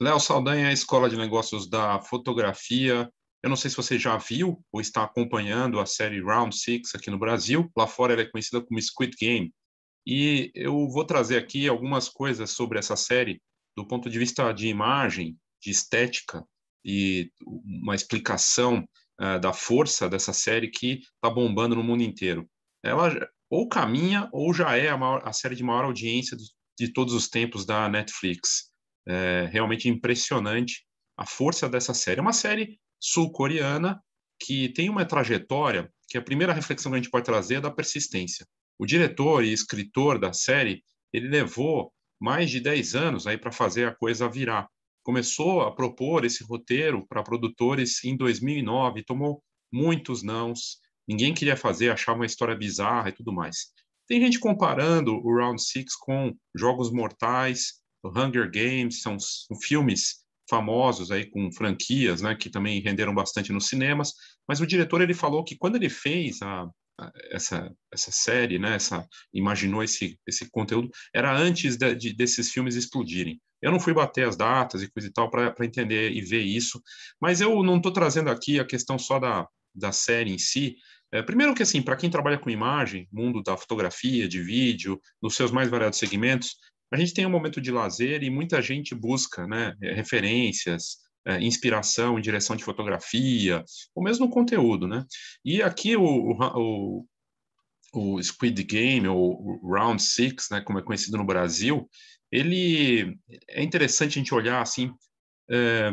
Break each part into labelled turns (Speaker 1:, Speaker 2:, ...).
Speaker 1: Léo Saldanha é a Escola de Negócios da Fotografia. Eu não sei se você já viu ou está acompanhando a série Round 6 aqui no Brasil. Lá fora ela é conhecida como Squid Game. E eu vou trazer aqui algumas coisas sobre essa série do ponto de vista de imagem, de estética e uma explicação uh, da força dessa série que está bombando no mundo inteiro. Ela ou caminha ou já é a, maior, a série de maior audiência de, de todos os tempos da Netflix. É realmente impressionante a força dessa série. É uma série sul-coreana que tem uma trajetória que a primeira reflexão que a gente pode trazer é da persistência. O diretor e escritor da série, ele levou mais de 10 anos aí para fazer a coisa virar. Começou a propor esse roteiro para produtores em 2009, tomou muitos nãos, ninguém queria fazer, achava uma história bizarra e tudo mais. Tem gente comparando o Round Six com Jogos Mortais, Hunger Games, são, filmes famosos aí com franquias, né, que também renderam bastante nos cinemas, mas o diretor ele falou que quando ele fez a, essa, essa série, né, essa, imaginou esse, esse conteúdo, era antes de, de, desses filmes explodirem. Eu não fui bater as datas e coisa e tal para entender e ver isso, mas eu não estou trazendo aqui a questão só da, da série em si. É, primeiro que assim, para quem trabalha com imagem, mundo da fotografia, de vídeo, nos seus mais variados segmentos, a gente tem um momento de lazer e muita gente busca né, eh, referências, eh, inspiração em direção de fotografia, ou mesmo conteúdo, né? E aqui o, o, o Squid Game, ou Round Six, né, como é conhecido no Brasil, ele é interessante a gente olhar assim, é,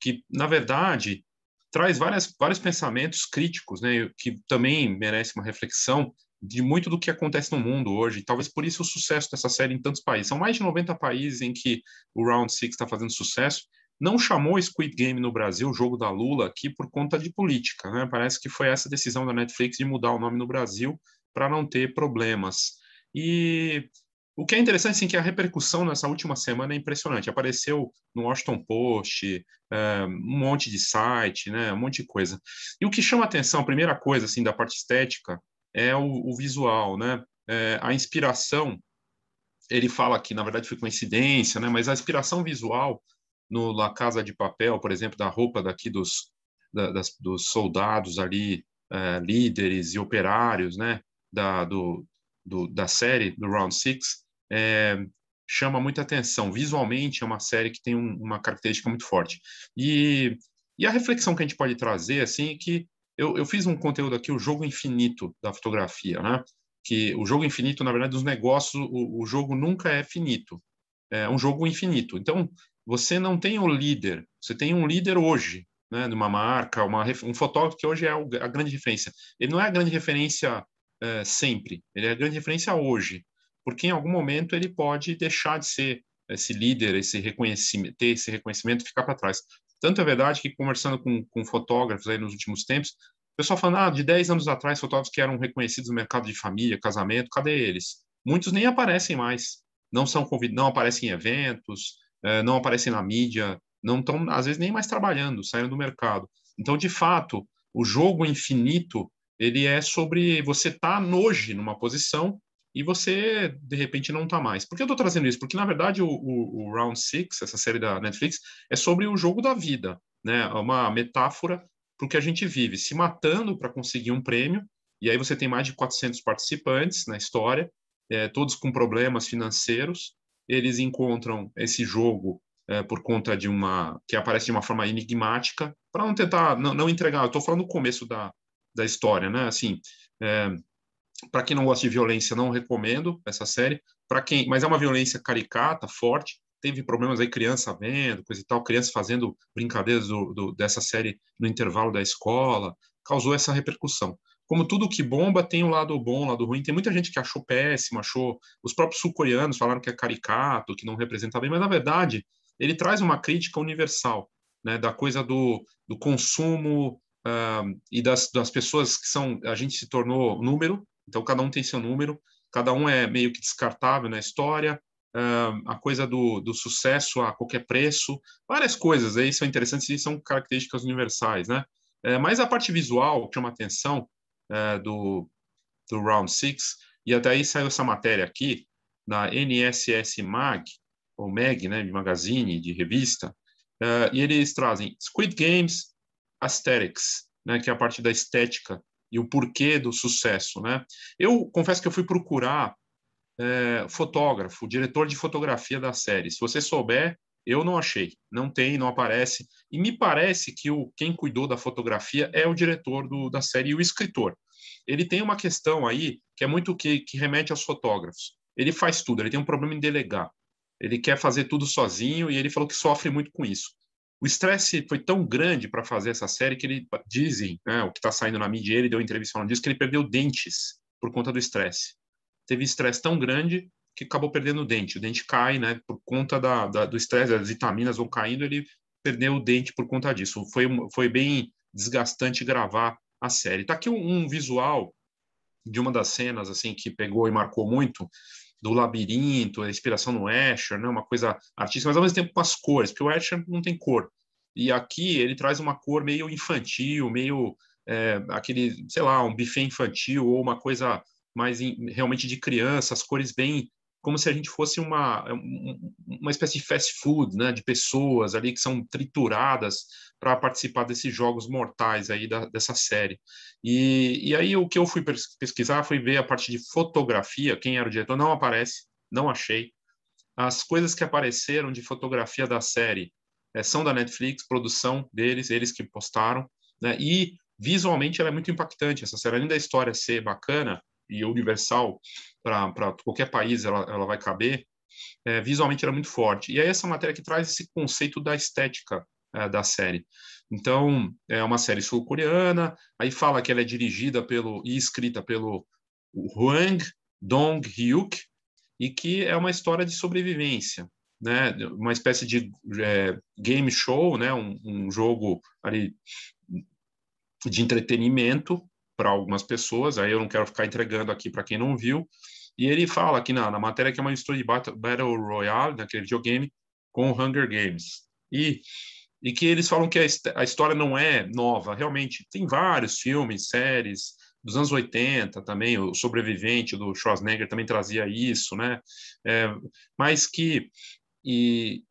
Speaker 1: que na verdade traz várias, vários pensamentos críticos, né, que também merece uma reflexão de muito do que acontece no mundo hoje. Talvez por isso o sucesso dessa série em tantos países. São mais de 90 países em que o Round Six está fazendo sucesso. Não chamou Squid Game no Brasil, o jogo da Lula, aqui por conta de política. Né? Parece que foi essa decisão da Netflix de mudar o nome no Brasil para não ter problemas. E o que é interessante, assim que a repercussão nessa última semana é impressionante. Apareceu no Washington Post, eh, um monte de site, né, um monte de coisa. E o que chama atenção, a primeira coisa, assim, da parte estética, é o, o visual, né? É, a inspiração, ele fala que, na verdade, foi coincidência, né? Mas a inspiração visual no La Casa de Papel, por exemplo, da roupa daqui dos, da, das, dos soldados ali, é, líderes e operários, né? Da, do, do, da série, do Round Six, é, chama muita atenção. Visualmente, é uma série que tem um, uma característica muito forte. E, e a reflexão que a gente pode trazer, assim, é que eu, eu fiz um conteúdo aqui, o jogo infinito da fotografia, né? Que o jogo infinito, na verdade, dos negócios, o, o jogo nunca é finito. É um jogo infinito. Então, você não tem o um líder, você tem um líder hoje, né? De uma marca, uma, um fotógrafo que hoje é a grande referência. Ele não é a grande referência é, sempre, ele é a grande referência hoje, porque em algum momento ele pode deixar de ser esse líder, esse reconhecimento, ter esse reconhecimento e ficar para trás. Tanto é verdade que, conversando com, com fotógrafos aí nos últimos tempos, o pessoal falando, ah, de 10 anos atrás, fotógrafos que eram reconhecidos no mercado de família, casamento, cadê eles? Muitos nem aparecem mais, não são convidados, não aparecem em eventos, é, não aparecem na mídia, não estão, às vezes, nem mais trabalhando, saindo do mercado. Então, de fato, o jogo infinito, ele é sobre você estar tá hoje numa posição e você de repente não está mais. Por que eu estou trazendo isso? Porque na verdade o, o, o Round Six, essa série da Netflix, é sobre o jogo da vida, né? É uma metáfora para o que a gente vive, se matando para conseguir um prêmio. E aí você tem mais de 400 participantes na história, é, todos com problemas financeiros. Eles encontram esse jogo é, por conta de uma que aparece de uma forma enigmática para não tentar não, não entregar. Estou falando do começo da, da história, né? Assim, é, para quem não gosta de violência, não recomendo essa série. Para quem, mas é uma violência caricata, forte. Teve problemas aí criança vendo, coisa e tal, criança fazendo brincadeiras do, do, dessa série no intervalo da escola, causou essa repercussão. Como tudo que bomba tem o um lado bom, o um lado ruim. Tem muita gente que achou péssimo, achou. Os próprios sul-coreanos falaram que é caricato, que não representa bem, mas na verdade ele traz uma crítica universal, né, da coisa do, do consumo uh, e das, das pessoas que são. A gente se tornou número, então, cada um tem seu número, cada um é meio que descartável na história, a coisa do, do sucesso a qualquer preço, várias coisas aí são interessantes e são características universais, né? É, mas a parte visual chama atenção é, do, do Round 6, e até aí saiu essa matéria aqui, na NSS Mag, ou Mag, né, de magazine, de revista, é, e eles trazem Squid Games Aesthetics, né, que é a parte da estética e o porquê do sucesso, né? Eu confesso que eu fui procurar é, fotógrafo, diretor de fotografia da série. Se você souber, eu não achei, não tem, não aparece. E me parece que o quem cuidou da fotografia é o diretor do, da série e o escritor. Ele tem uma questão aí que é muito que, que remete aos fotógrafos. Ele faz tudo, ele tem um problema em delegar. Ele quer fazer tudo sozinho e ele falou que sofre muito com isso. O estresse foi tão grande para fazer essa série que ele, dizem, né, o que está saindo na mídia, ele deu entrevista falando disso, que ele perdeu dentes por conta do estresse. Teve estresse tão grande que acabou perdendo o dente. O dente cai, né, por conta da, da do estresse, as vitaminas vão caindo, ele perdeu o dente por conta disso. Foi, foi bem desgastante gravar a série. Está aqui um, um visual de uma das cenas assim que pegou e marcou muito, do labirinto, a inspiração no Escher, né? uma coisa artística, mas ao mesmo tempo com as cores, porque o Escher não tem cor. E aqui ele traz uma cor meio infantil, meio é, aquele, sei lá, um buffet infantil ou uma coisa mais in, realmente de criança, as cores bem como se a gente fosse uma, é uma espécie de fast food, né, de pessoas ali que são trituradas para participar desses jogos mortais aí da, dessa série. E, e aí o que eu fui pesquisar foi ver a parte de fotografia, quem era o diretor, não aparece, não achei. As coisas que apareceram de fotografia da série é, são da Netflix, produção deles, eles que postaram, né, e visualmente ela é muito impactante, essa série, além da história ser bacana, e universal para qualquer país ela, ela vai caber, é, visualmente era muito forte. E aí essa matéria que traz esse conceito da estética é, da série. Então, é uma série sul-coreana, aí fala que ela é dirigida pelo e escrita pelo Hwang Dong-hyuk, e que é uma história de sobrevivência, né? uma espécie de é, game show, né? um, um jogo ali de entretenimento para algumas pessoas, aí eu não quero ficar entregando aqui para quem não viu. E ele fala aqui na, na matéria que é uma história de Battle Royale, daquele né, videogame, com Hunger Games. E, e que eles falam que a, a história não é nova, realmente. Tem vários filmes, séries, dos anos 80 também, o sobrevivente do Schwarzenegger também trazia isso, né? É, mas que e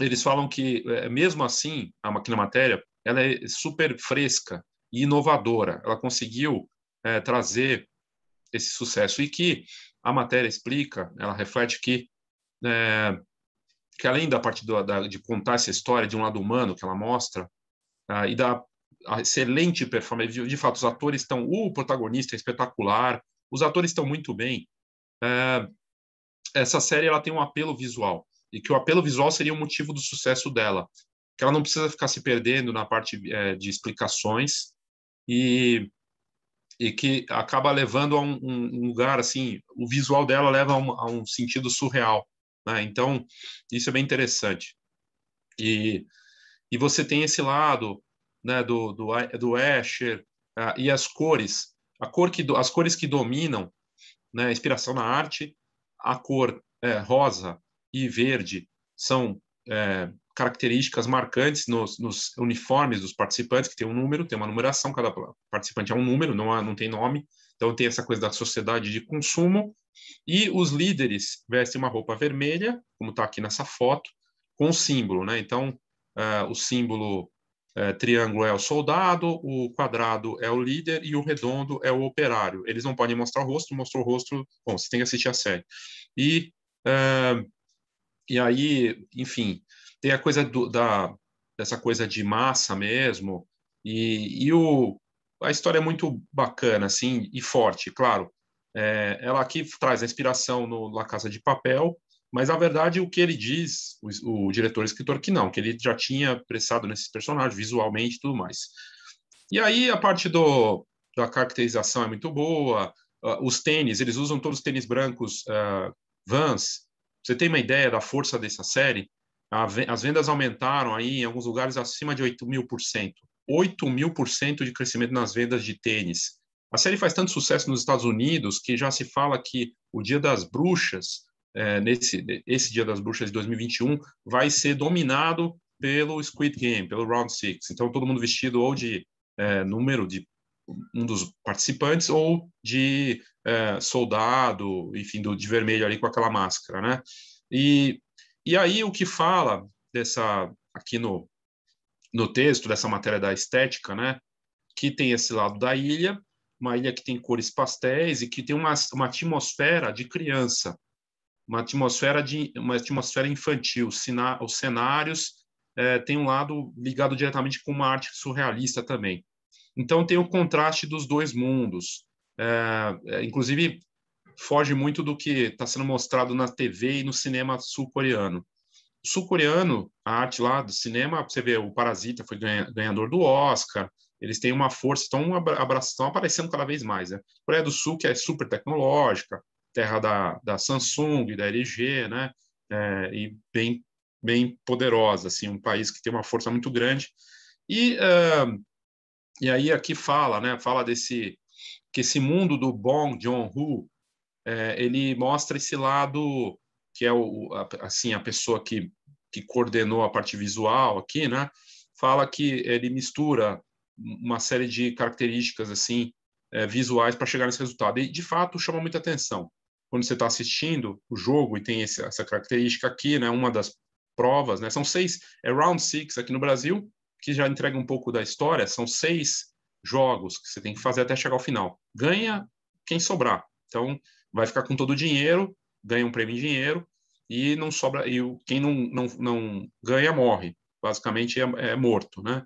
Speaker 1: eles falam que, é, mesmo assim, aqui na matéria, ela é super fresca, e inovadora. Ela conseguiu é, trazer esse sucesso e que a matéria explica, ela reflete que é, que além da parte do, da, de contar essa história de um lado humano que ela mostra ah, e da excelente performance, de, de, fato os atores estão, o protagonista é espetacular, os atores estão muito bem. Eh, essa série ela tem um apelo visual e que o apelo visual seria o motivo do sucesso dela, que ela não precisa ficar se perdendo na parte é, de explicações e, e que acaba levando a um, um lugar assim, o visual dela leva a um, a um sentido surreal. Né? Então, isso é bem interessante. E, e você tem esse lado né, do, do, do Escher uh, ah, e as cores, a cor que, as cores que dominam né, a inspiração na arte, a cor é, rosa e verde são é, características marcantes nos, nos, uniformes dos participantes, que tem um número, tem uma numeração, cada participante é um número, não, há, não tem nome. Então tem essa coisa da sociedade de consumo. E os líderes vestem uma roupa vermelha, como está aqui nessa foto, com símbolo. Né? Então uh, o símbolo uh, triângulo é o soldado, o quadrado é o líder e o redondo é o operário. Eles não podem mostrar o rosto, mostrou o rosto, bom, você tem que assistir a série. E... Uh, e aí, enfim, tem a coisa do, da, dessa coisa de massa mesmo, e, e o, a história é muito bacana, assim, e forte, claro. É, ela aqui traz a inspiração no La Casa de Papel, mas na verdade o que ele diz, o, o diretor e escritor, que não, que ele já tinha pressado nesse personagem visualmente e tudo mais. E aí a parte do, da caracterização é muito boa, uh, os tênis, eles usam todos os tênis brancos uh, Vans. Você tem uma ideia da força dessa série? as vendas aumentaram aí em alguns lugares acima de 8 mil por cento. 8 mil por cento de crescimento nas vendas de tênis. A série faz tanto sucesso nos Estados Unidos que já se fala que o Dia das Bruxas, é, nesse esse Dia das Bruxas de 2021, vai ser dominado pelo Squid Game, pelo Round Six. Então, todo mundo vestido ou de é, número de um dos participantes ou de é, soldado, enfim, do, de vermelho ali com aquela máscara, né? E e aí o que fala dessa aqui no, no texto dessa matéria da estética, né? Que tem esse lado da ilha, uma ilha que tem cores pastéis e que tem uma, uma atmosfera de criança, uma atmosfera de uma atmosfera infantil. Sina, os cenários é, tem um lado ligado diretamente com uma arte surrealista também. Então tem o contraste dos dois mundos. É, é inclusive foge muito do que está sendo mostrado na TV e no cinema sul-coreano. Sul-coreano, a arte lá do cinema, você vê, o Parasita foi ganhador do Oscar, eles têm uma força, estão abraçando, aparecendo cada vez mais. Né? Coreia do Sul, que é super tecnológica, terra da, da Samsung, da LG, né? É, e bem, bem poderosa, assim, um país que tem uma força muito grande. E, uh, e aí aqui fala, né? Fala desse que esse mundo do Bong Joon-ho é, ele mostra esse lado que é o, a, assim a pessoa que, que coordenou a parte visual aqui, né? Fala que ele mistura uma série de características assim é, visuais para chegar nesse resultado. E de fato chama muita atenção quando você está assistindo o jogo e tem esse, essa característica aqui, né? Uma das provas, né? São seis, é round six aqui no Brasil, que já entrega um pouco da história. São seis jogos que você tem que fazer até chegar ao final. Ganha quem sobrar. Então vai ficar com todo o dinheiro, ganha um prêmio em dinheiro e não sobra e quem não, não, não ganha morre, basicamente é, é morto, né?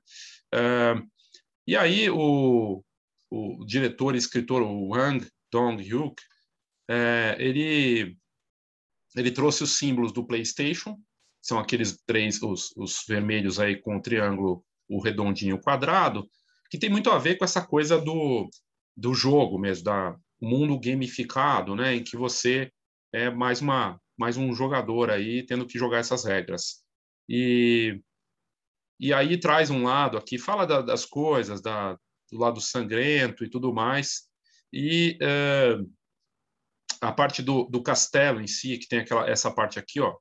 Speaker 1: e aí o, o diretor e escritor Wang Dong-hyuk, é, ele ele trouxe os símbolos do PlayStation, são aqueles três, os, os vermelhos aí com o triângulo, o redondinho, o quadrado, que tem muito a ver com essa coisa do, do jogo mesmo, da, mundo gamificado, né, em que você é mais uma mais um jogador aí tendo que jogar essas regras. E e aí traz um lado aqui, fala da, das coisas, da, do lado sangrento e tudo mais, e uh, a parte do, do castelo em si, que tem aquela essa parte aqui, ó,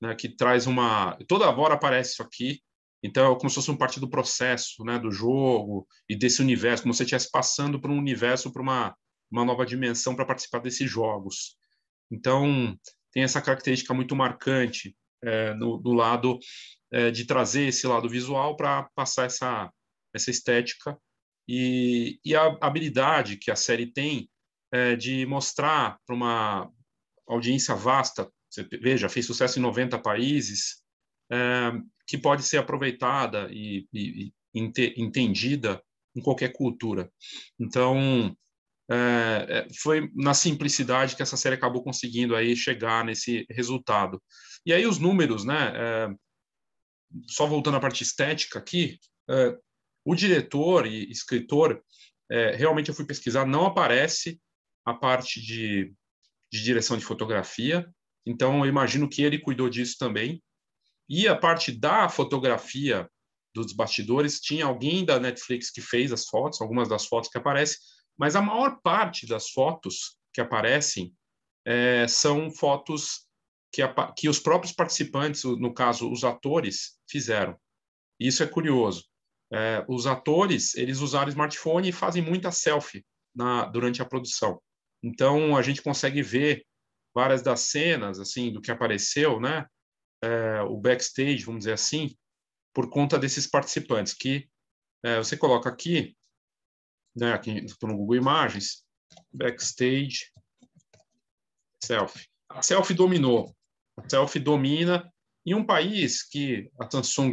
Speaker 1: né, que traz uma. Toda hora aparece isso aqui, então é como se fosse uma parte do processo, né, do jogo e desse universo, como se estivesse passando por um universo, para uma uma nova dimensão para participar desses jogos. Então, tem essa característica muito marcante é, no, do lado é, de trazer esse lado visual para passar essa, essa estética e, e, a habilidade que a série tem é, de mostrar para uma audiência vasta, você, veja, fez sucesso em 90 países, é, que pode ser aproveitada e, e, e ente, entendida em qualquer cultura. Então, é, é, foi na simplicidade que essa série acabou conseguindo aí chegar nesse resultado. E aí os números, né? É, só voltando à parte estética aqui, é, o diretor e escritor, é, realmente eu fui pesquisar, não aparece a parte de, de direção de fotografia, então eu imagino que ele cuidou disso também. E a parte da fotografia dos bastidores, tinha alguém da Netflix que fez as fotos, algumas das fotos que aparecem, mas a maior parte das fotos que aparecem é, são fotos que, a, que os próprios participantes, no caso os atores, fizeram. Isso é curioso. É, os atores eles usaram smartphone e fazem muita selfie na, durante a produção. Então a gente consegue ver várias das cenas assim do que apareceu, né? É, o backstage, vamos dizer assim, por conta desses participantes que é, você coloca aqui né, aqui no Google Imagens, backstage, selfie. A selfie dominou, a selfie domina em um país que a Samsung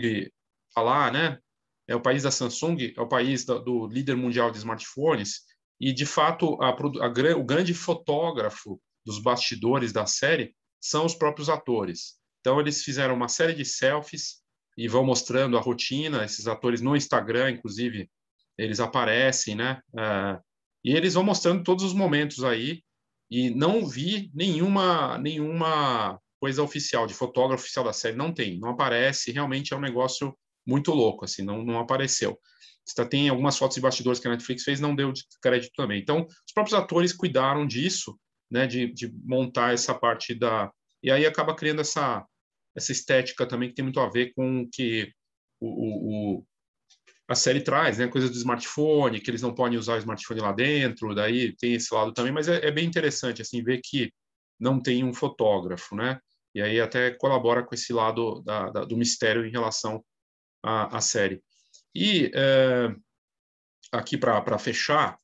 Speaker 1: está lá, né? É o país da Samsung, é o país da, do líder mundial de smartphones e de fato a, a, o grande fotógrafo dos bastidores da série são os próprios atores. Então eles fizeram uma série de selfies e vão mostrando a rotina. Esses atores no Instagram, inclusive, eles aparecem, né? Uh, e eles vão mostrando todos os momentos aí, e não vi nenhuma, nenhuma coisa oficial, de fotógrafo oficial da série, não tem, não aparece, realmente é um negócio muito louco, assim, não, não apareceu. Está, tem algumas fotos de bastidores que a Netflix fez, não deu crédito também. Então, os próprios atores cuidaram disso, né, de, de montar essa parte da... E aí acaba criando essa, essa estética também que tem muito a ver com que o, o, o a série traz, né? Coisa do smartphone, que eles não podem usar o smartphone lá dentro, daí tem esse lado também, mas é, é bem interessante, assim, ver que não tem um fotógrafo, né? E aí até colabora com esse lado da, da, do mistério em relação à, à série. E é, aqui para fechar,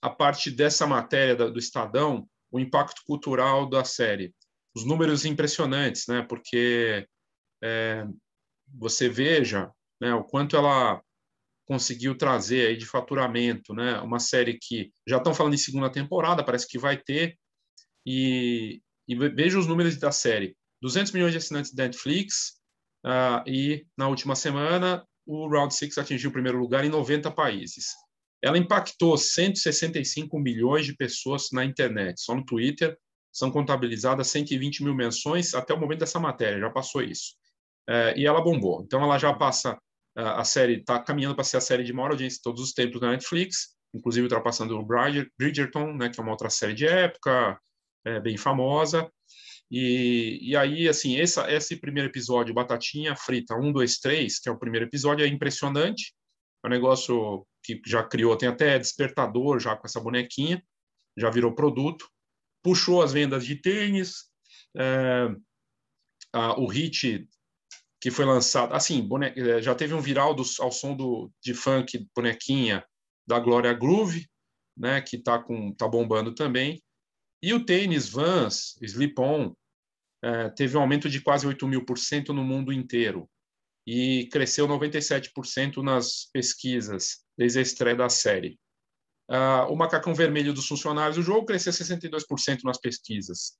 Speaker 1: a parte dessa matéria da, do Estadão, o impacto cultural da série. Os números impressionantes, né? Porque é, você veja né, o quanto ela conseguiu trazer aí de faturamento, né, uma série que já estão falando em segunda temporada, parece que vai ter, e, e veja os números da série. 200 milhões de assinantes da Netflix, uh, e na última semana o Round 6 atingiu o primeiro lugar em 90 países. Ela impactou 165 milhões de pessoas na internet, só no Twitter, são contabilizadas 120 mil menções até o momento dessa matéria, já passou isso. É, e ela bombou. Então, ela já passa a série está caminhando para ser a série de maior audiência de todos os tempos na Netflix, inclusive ultrapassando o Bridgerton, né, que é uma outra série de época, é, bem famosa. E, e aí, assim, essa, esse primeiro episódio, Batatinha Frita 1, 2, 3, que é o primeiro episódio, é impressionante. É um negócio que já criou, tem até despertador já com essa bonequinha, já virou produto. Puxou as vendas de tênis, é, a, o hit que foi lançado. Assim, ah, bone... É, já teve um viral do, ao som do, de funk Bonequinha da Glória Groove, né, que está com tá bombando também. E o tênis Vans, Slip-On, é, teve um aumento de quase 8 mil por cento no mundo inteiro e cresceu 97% nas pesquisas desde a estreia da série. Uh, o macacão vermelho dos funcionários do jogo cresceu 62% nas pesquisas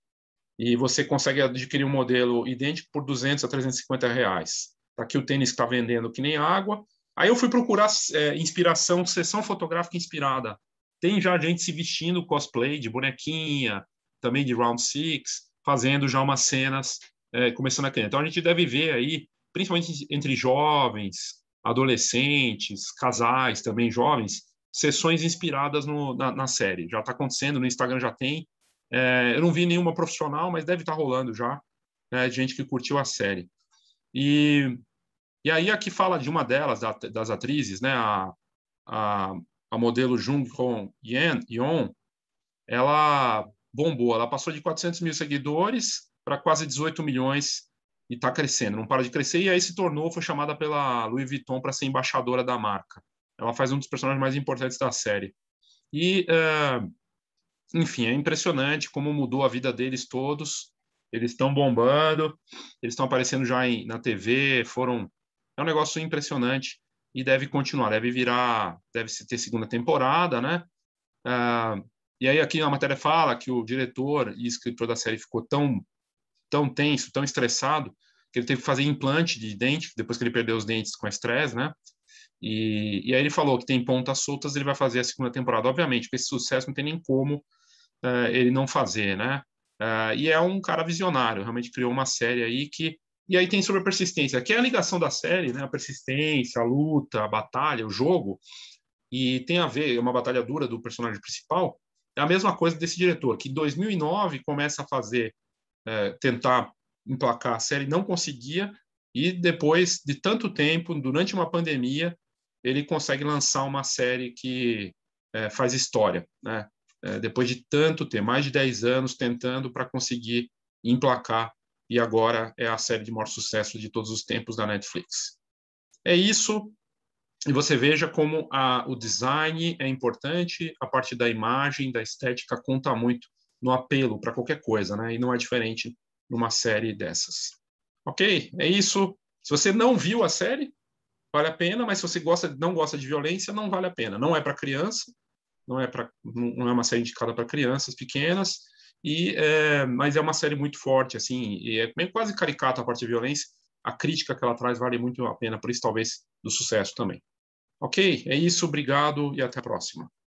Speaker 1: e você consegue adquirir um modelo idêntico por 200 a 350 reais. aqui tá? o tênis está vendendo que nem água. Aí eu fui procurar é, inspiração, sessão fotográfica inspirada. Tem já gente se vestindo cosplay de bonequinha, também de Round Six, fazendo já umas cenas é, começando a criar. Então a gente deve ver aí, principalmente entre jovens, adolescentes, casais também jovens, sessões inspiradas no, na, na série. Já está acontecendo, no Instagram já tem, é, eu não vi nenhuma profissional, mas deve estar tá rolando já, né, de gente que curtiu a série. E, e aí aqui fala de uma delas, da, das atrizes, né, a, a, a modelo Jung Hong Yon ela bombou, ela passou de 400 mil seguidores para quase 18 milhões e está crescendo, não para de crescer, e aí se tornou, foi chamada pela Louis Vuitton para ser embaixadora da marca. Ela faz um dos personagens mais importantes da série. E uh, enfim, é impressionante como mudou a vida deles todos. Eles estão bombando, eles estão aparecendo já em, na TV, foram. É um negócio impressionante e deve continuar, deve virar, deve ter segunda temporada, né? Ah, e aí aqui na matéria fala que o diretor e escritor da série ficou tão, tão tenso, tão estressado, que ele teve que fazer implante de dente, depois que ele perdeu os dentes com estresse, né? E, e, aí ele falou que tem pontas soltas, ele vai fazer a segunda temporada. Obviamente, com esse sucesso não tem nem como uh, ele não fazer, né? Uh, e é um cara visionário, realmente criou uma série aí que. E aí tem sobre a persistência, que é a ligação da série, né? A persistência, a luta, a batalha, o jogo. E tem a ver, é uma batalha dura do personagem principal. É a mesma coisa desse diretor, que em 2009 começa a fazer, uh, tentar emplacar a série, não conseguia, e depois de tanto tempo, durante uma pandemia, ele consegue lançar uma série que faz história, né? É, depois de tanto tempo, mais de 10 anos tentando para conseguir emplacar, e agora é a série de maior sucesso de todos os tempos da Netflix. É isso, e você veja como a, o design é importante, a parte da imagem, da estética conta muito no apelo para qualquer coisa, né? E não é diferente numa série dessas. Ok? É isso. Se você não viu a série, vale a pena, mas se você gosta, não gosta de violência, não vale a pena. Não é para criança, não é, para, não é uma série indicada para crianças pequenas, e é, mas é uma série muito forte, assim, e é meio quase caricata a parte de violência. A crítica que ela traz vale muito a pena, por isso talvez do sucesso também. Ok, é isso, obrigado e até a próxima.